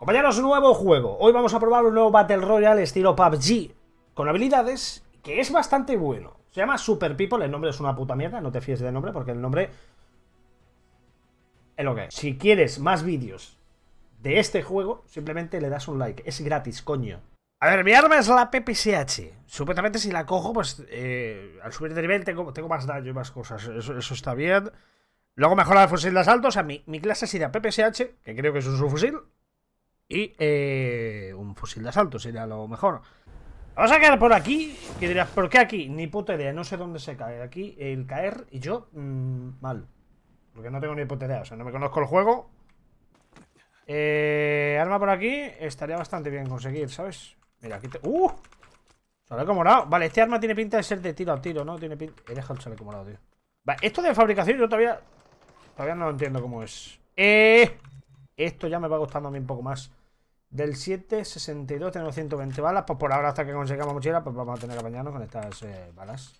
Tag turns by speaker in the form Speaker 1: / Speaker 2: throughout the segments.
Speaker 1: Compañeros, nuevo juego. Hoy vamos a probar un nuevo Battle Royale estilo PUBG, con habilidades que es bastante bueno. Se llama Super People, el nombre es una puta mierda, no te fíes del nombre porque el nombre... Es lo que Si quieres más vídeos de este juego, simplemente le das un like. Es gratis, coño. A ver, mi arma es la PPSH. Supuestamente si la cojo, pues eh, al subir de nivel tengo, más daño y más cosas. Eso, está bien. Luego mejora el fusil de asalto. O sea, mi, mi clase sería PPSH, que creo que es un subfusil. Y eh, un fusil de asalto sería lo mejor. Vamos a quedar por aquí. Que dirás, ¿por qué aquí? Ni puta idea, no sé dónde se cae. Aquí el caer y yo, mm, mal. Porque no tengo ni puta idea, o sea, no me conozco el juego. Eh, arma por aquí estaría bastante bien conseguir, ¿sabes? Mira, aquí te... ¡Uh! Chaleco Vale, este arma tiene pinta de ser de tiro a tiro, ¿no? Tiene pinta... He dejado el como tío. Vale, esto de fabricación yo todavía... Todavía no lo entiendo cómo es. Eh... Esto ya me va gustando a mí un poco más. Del 762 tenemos 120 balas. Pues por ahora, hasta que consigamos mochila, pues vamos a tener que bañarnos con estas eh, balas.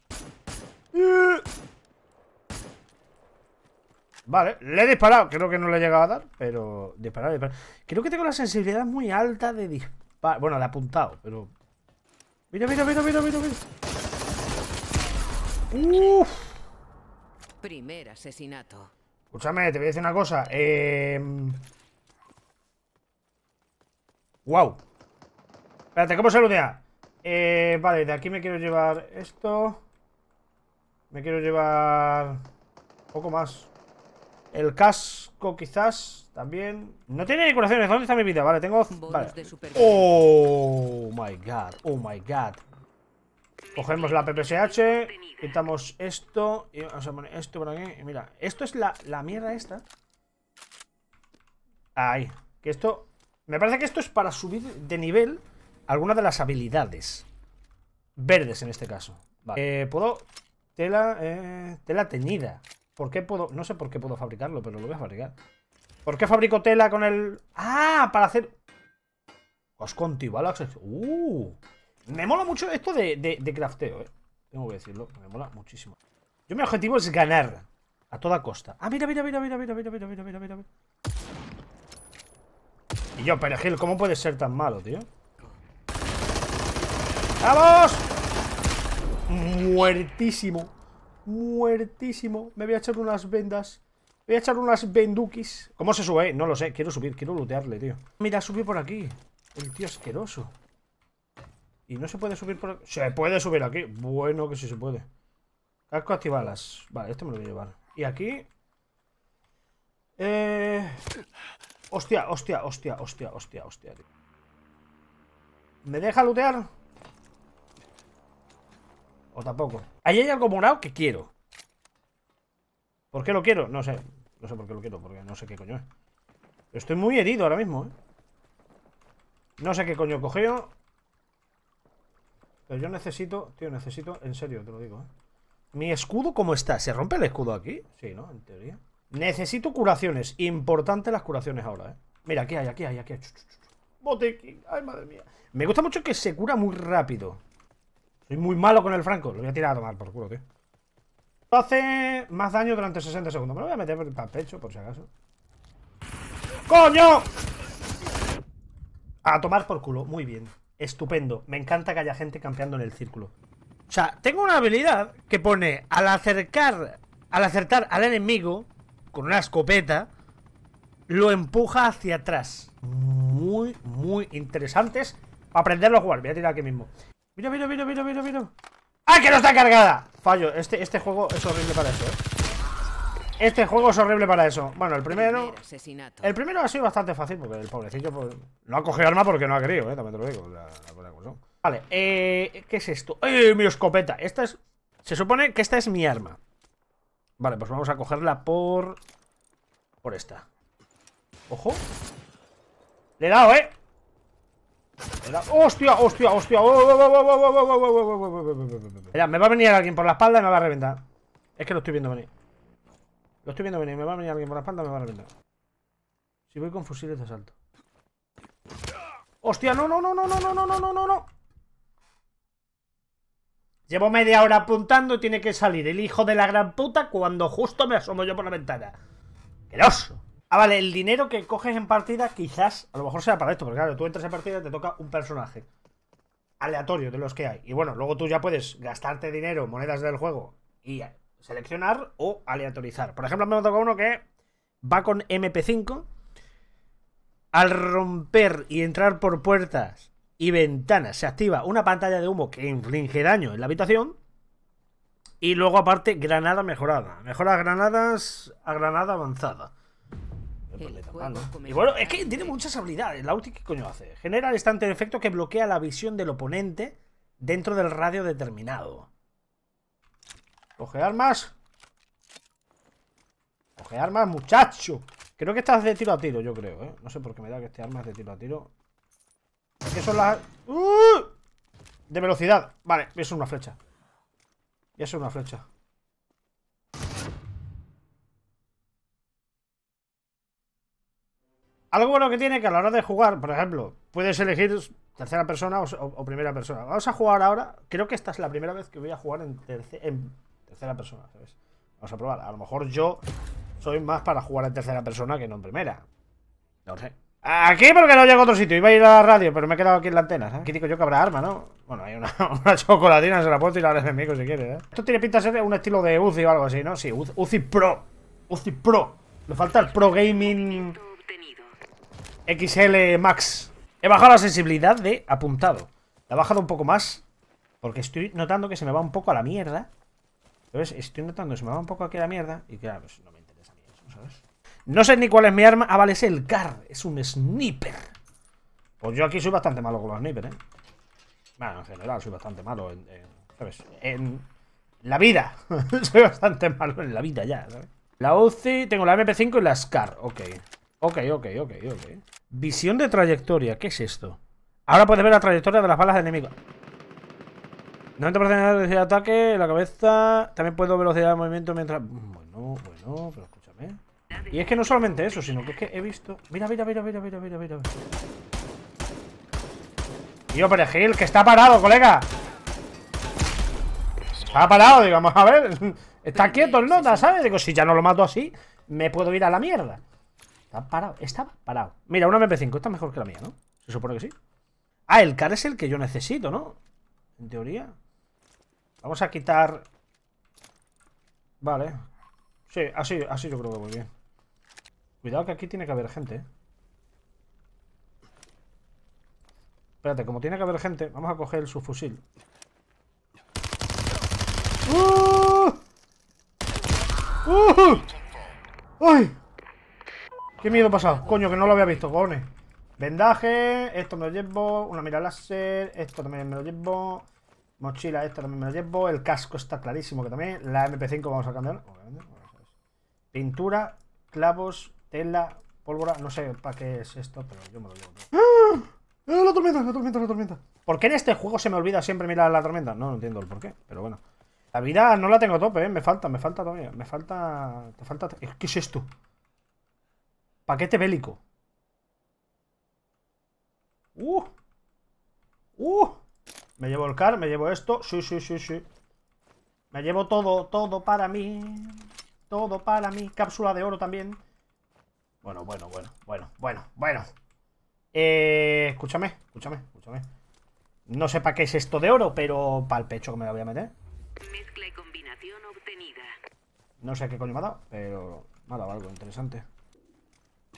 Speaker 1: Vale, le he disparado. Creo que no le he llegado a dar, pero disparado, disparado Creo que tengo la sensibilidad muy alta de disparar. Bueno, he apuntado, pero. Mira, mira, mira, mira, mira, mira. Uf. Primer asesinato. Escúchame, te voy a decir una cosa. Eh. ¡Wow! Espérate, ¿cómo se Eh, vale, de aquí me quiero llevar esto. Me quiero llevar... Un poco más. El casco quizás también. No tiene decoraciones. ¿Dónde está mi vida? Vale, tengo... Oh, my God. Oh, my God. Cogemos la PPSH. Quitamos esto. Y vamos a poner esto por aquí. Y mira, esto es la, la mierda esta. Ahí. Que esto me parece que esto es para subir de nivel alguna de las habilidades. Verdes en este caso. puedo... Tela, eh, tela teñida. ¿Por qué puedo...? No sé por qué puedo fabricarlo, pero lo voy a fabricar. ¿Por qué fabrico tela con el...? ¡Ah! Para hacer... Os Balax. ¡Uh! Me mola mucho esto de, de crafteo, eh. Tengo que decirlo. Me mola muchísimo. Yo mi objetivo es ganar. A toda costa. Ah, mira, mira, mira, mira, mira, mira, mira, mira, mira. Y yo, Perejil, ¿cómo puede ser tan malo, tío? ¡Vamos! Muertísimo Muertísimo Me voy a echar unas vendas Voy a echar unas vendukis ¿Cómo se sube? No lo sé, quiero subir, quiero lootearle, tío Mira, subí por aquí El tío asqueroso Y no se puede subir por aquí Se puede subir aquí Bueno que sí se puede Casco activalas Vale, este me lo voy a llevar Y aquí Eh... Hostia, hostia, hostia, hostia, hostia, hostia, ¿Me deja lootear? O tampoco. Ahí hay algo morado que quiero. ¿Por qué lo quiero? No sé. No sé por qué lo quiero, porque no sé qué coño es. Estoy muy herido ahora mismo, ¿eh? No sé qué coño cogeo. Pero yo necesito, tío, necesito, en serio, te lo digo, ¿eh? Mi escudo, ¿cómo está? ¿Se rompe el escudo aquí? Sí, ¿no? En teoría. Necesito curaciones. Importante las curaciones ahora, ¿eh? Mira, aquí hay, aquí hay, aquí hay. Ay, madre mía. Me gusta mucho que se cura muy rápido. Soy muy malo con el franco. Lo voy a tirar a tomar por culo, tío. Hace más daño durante 60 segundos. Me lo voy a meter para el pecho, por si acaso. ¡Coño! A tomar por culo. Muy bien. Estupendo. Me encanta que haya gente campeando en el círculo. O sea, tengo una habilidad que pone al acercar, al acertar al enemigo, con una escopeta, lo empuja hacia atrás. Muy, muy interesantes. Aprenderlo a jugar. Voy a tirar aquí mismo. Mira, mira, mira, mira, mira, ¡Ah, que no está cargada! Fallo. Este, este juego es horrible para eso, ¿eh? Este juego es horrible para eso. Bueno, el primero... El primero ha sido bastante fácil porque el pobrecillo pues, no ha cogido arma porque no ha querido, ¿eh? También te lo digo. la, vale, eh, ¿qué es esto? ¡Eh, mi escopeta! Esta es... Se supone que esta es mi arma. Vale, pues vamos a cogerla por... Por esta. Ojo. Le he dado, ¿eh? Le dado... ¡Hostia, hostia, hostia! Mira, me va a venir alguien por la espalda y me va a reventar. Es que lo estoy viendo venir. Lo estoy viendo venir. Me va a venir alguien por la espalda y me va a reventar. Si voy con fusiles de asalto. ¡Hostia! ¡No, no, no, no, no, no, no, no, no, no! Llevo media hora apuntando y tiene que salir el hijo de la gran puta cuando justo me asomo yo por la ventana. ¡Queroso! Ah, vale, el dinero que coges en partida quizás, a lo mejor sea para esto, porque claro, tú entras en partida y te toca un personaje aleatorio de los que hay. Y bueno, luego tú ya puedes gastarte dinero, monedas del juego y seleccionar o aleatorizar. Por ejemplo, me toca uno que va con MP5. Al romper y entrar por puertas y ventana. Se activa una pantalla de humo que inflige daño en la habitación. Y luego, aparte, granada mejorada. Mejora granadas a granada avanzada. Pues y bueno, es que tiene muchas habilidades. La última, ¿qué coño hace? Genera el estante de efecto que bloquea la visión del oponente dentro del radio determinado. Coge armas. Coge armas, muchacho. Creo que estás de tiro a tiro, yo creo, ¿eh? No sé por qué me da que este arma es de tiro a tiro que son las... ¡Uh! De velocidad. Vale, eso es una flecha. Y es una flecha. Algo bueno que tiene que a la hora de jugar, por ejemplo, puedes elegir tercera persona o, primera persona. Vamos a jugar ahora. Creo que esta es la primera vez que voy a jugar en, tercera persona, Vamos a probar. A lo mejor yo soy más para jugar en tercera persona que no en primera. No sé. Aquí porque no llego a otro sitio. Iba a ir a la radio, pero me he quedado aquí en la antena. ¿sabes? Aquí digo yo que habrá arma, ¿no? Bueno, hay una, una chocolatina, se la puedo tirar al enemigo si quiere, ¿eh? Esto tiene pinta de ser un estilo de Uzi o algo así, ¿no? Sí, Uzi Pro. Uzi Pro. Le falta el Pro Gaming XL Max. He bajado la sensibilidad de apuntado. La he bajado un poco más. Porque estoy notando que se me va un poco a la mierda. Entonces, estoy notando que se me va un poco aquí a la mierda. Y claro, pues no me no sé ni cuál es mi arma. Ah, vale, es el CAR. Es un sniper. Pues yo aquí soy bastante malo con los sniper, ¿eh? Bueno, en general soy bastante malo en... en ¿Sabes? En la vida. soy bastante malo en la vida ya, ¿sabes? La UCI, tengo la MP5 y la SCAR. Ok. Ok, ok, ok, ok. Visión de trayectoria. ¿Qué es esto? Ahora puedes ver la trayectoria de las balas de enemigo 90% de velocidad de ataque, la cabeza. También puedo velocidad de movimiento mientras... Bueno, bueno, pero y es que no solamente eso, sino que es que he visto... Mira, mira, mira, mira, mira, mira, mira. Tío, perejil, que está parado, colega. Está parado, digamos, a ver. Está quieto el nota, ¿sabes? Digo, si ya no lo mato así, me puedo ir a la mierda. Está parado, estaba parado. Mira, una MP5, está mejor que la mía, ¿no? Se supone que sí. Ah, el car es el que yo necesito, ¿no? En teoría. Vamos a quitar... Vale. Sí, así, así yo creo que muy bien. Cuidado que aquí tiene que haber gente. Eh. Espérate, como tiene que haber gente, vamos a coger el subfusil. ¡Uh! ¡Uh! ¡Ay! ¡Qué miedo pasado! Coño, que no lo había visto, cojones. Vendaje, esto me lo llevo, una mira láser, esto también me lo llevo, mochila, esto también me lo llevo, el casco está clarísimo que también, la MP5 vamos a cambiar, pintura, clavos, tela, pólvora, no sé para qué es esto, pero yo me lo llevo. ¡Ah! ¡Eh, la tormenta, la tormenta, la tormenta. ¿Por qué en este juego se me olvida siempre mirar la tormenta? No, no entiendo el por qué, pero bueno. La vida no la tengo tope, ¿eh? Me falta, me falta todavía. Me falta... Te falta... ¿Qué es esto? Paquete bélico. ¡Uh! ¡Uh! Me llevo el car, me llevo esto. Sí, sí, sí, sí. Me llevo todo, todo para mí. Todo para mí. Cápsula de oro también. Bueno, bueno, bueno, bueno, bueno, bueno. Eh, escúchame, escúchame, escúchame. No sé para qué es esto de oro, pero para el pecho que me lo voy a meter. Mezcla y combinación obtenida. No sé qué coño me ha dado, pero me ha dado algo interesante.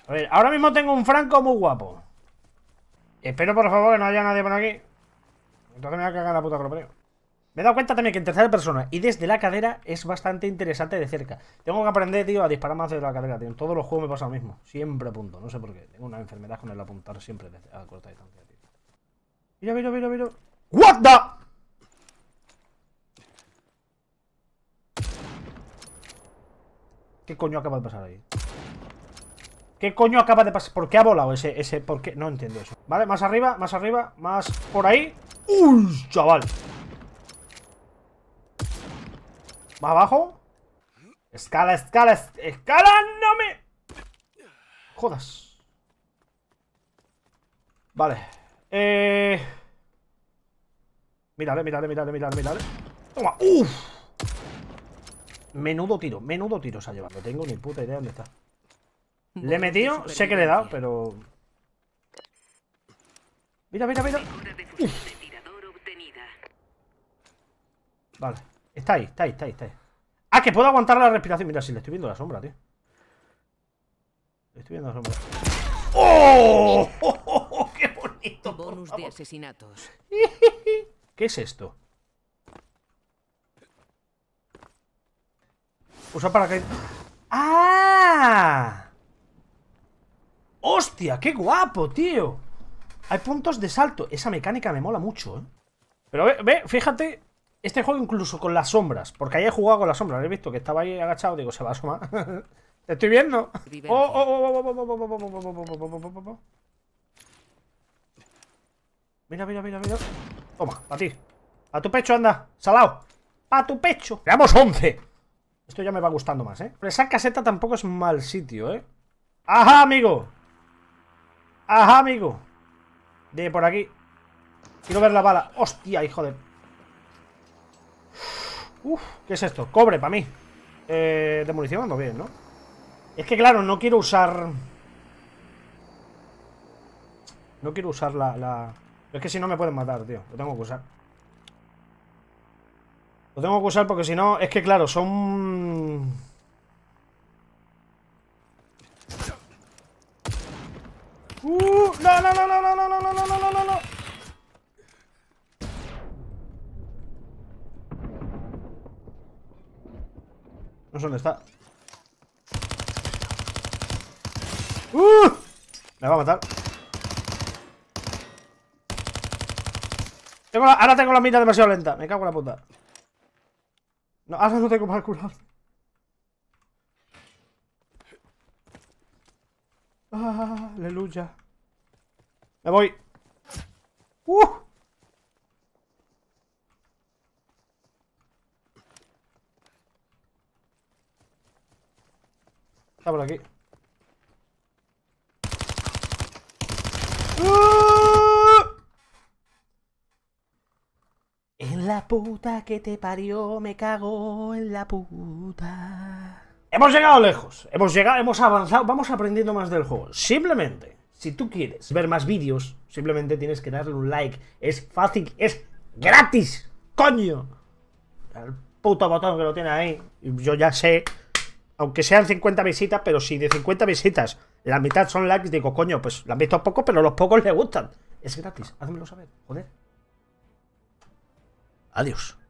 Speaker 1: A ver, ahora mismo tengo un franco muy guapo. Espero, por favor, que no haya nadie por aquí. Entonces me voy a cagar la puta que me he dado cuenta también que en tercera persona y desde la cadera es bastante interesante de cerca. Tengo que aprender, tío, a disparar más desde la cadera, tío. En todos los juegos me pasa lo mismo. Siempre apunto, no sé por qué. Tengo una enfermedad con el apuntar siempre a corta distancia, tío. Mira, mira, mira, mira. ¡What the! ¿Qué coño acaba de pasar ahí? ¿Qué coño acaba de pasar? ¿Por qué ha volado ese? ese ¿Por qué? No entiendo eso. Vale, más arriba, más arriba, más por ahí. ¡Uy, chaval! ¿Va abajo? Escala, escala, escala, no me... Jodas. Vale. Eh... Mírale, mírale, mírale, mírale, mírale. Toma, uff. Menudo tiro, menudo tiro se ha llevado. No tengo ni puta idea dónde está. Le he metido, sé que le he dado, pero... Mira, mira, mira. Vale. Está ahí, está ahí, está ahí, está ahí. Ah, que puedo aguantar la respiración. Mira, si le estoy viendo la sombra, tío. Le estoy viendo la sombra. ¡Oh! oh, qué bonito! Bonus de asesinatos. ¿Qué es esto? Usa caer... ¡Ah! ¡Hostia! ¡Qué guapo, tío! Hay puntos de salto. Esa mecánica me mola mucho, ¿eh? Pero ve, ve fíjate este juego incluso con las sombras, porque ahí he jugado con las sombras, he visto que estaba ahí agachado, digo, se va a asomar. Te estoy viendo. Mira, mira, mira, mira. Toma, a ti. A tu pecho, anda. Salado. A tu pecho. Veamos 11. Esto ya me va gustando más, ¿eh? Pero esa caseta tampoco es mal sitio, ¿eh? ¡Ajá, amigo! ¡Ajá, amigo! De por aquí. Quiero ver la bala. ¡Hostia, hijo de Uf, ¿qué es esto? Cobre para mí. Eh, de ando bien, ¿no? Es que claro, no quiero usar... No quiero usar la... Es que si no me pueden matar, tío. Lo tengo que usar. Lo tengo que usar porque si no... Es que claro, son... Uh, no, no, no, no, no, no, no, no, no, no. No sé dónde está. ¡Uh! Me va a matar. ahora tengo la mitad demasiado lenta. Me cago en la puta. No, ahora no tengo más culo. Ah, aleluya. Me voy. ¡Uh! Está por aquí. ¡Ah! En la puta que te parió, me cago en la puta. Hemos llegado lejos, hemos llegado, hemos avanzado, vamos aprendiendo más del juego. Simplemente, si tú quieres ver más vídeos, simplemente tienes que darle un like. Es fácil, es gratis, coño. El puto botón que lo tiene ahí, yo ya sé aunque sean 50 visitas, pero si de 50 visitas la mitad son likes, digo, coño, pues la han visto pocos, pero los pocos le gustan. Es gratis, házmelo saber, joder. Adiós.